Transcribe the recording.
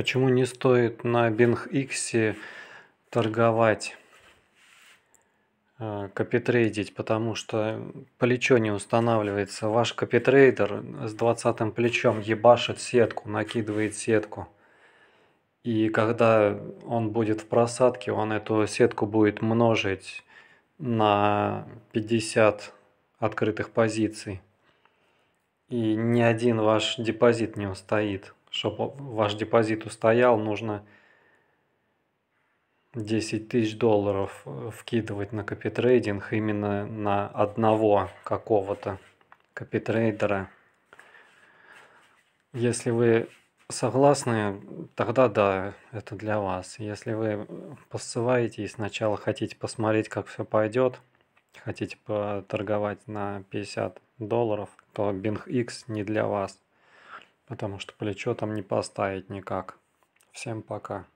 Почему не стоит на BingX торговать, э, копитрейдить? Потому что плечо не устанавливается. Ваш копитрейдер с 20 плечом ебашит сетку, накидывает сетку. И когда он будет в просадке, он эту сетку будет множить на 50 открытых позиций. И ни один ваш депозит не устоит. Чтобы ваш депозит устоял, нужно 10 тысяч долларов э, вкидывать на копитрейдинг именно на одного какого-то копитрейдера. Если вы согласны, тогда да, это для вас. Если вы посылаете и сначала хотите посмотреть, как все пойдет, хотите поторговать на 50 долларов, то BingX не для вас потому что плечо там не поставить никак. Всем пока.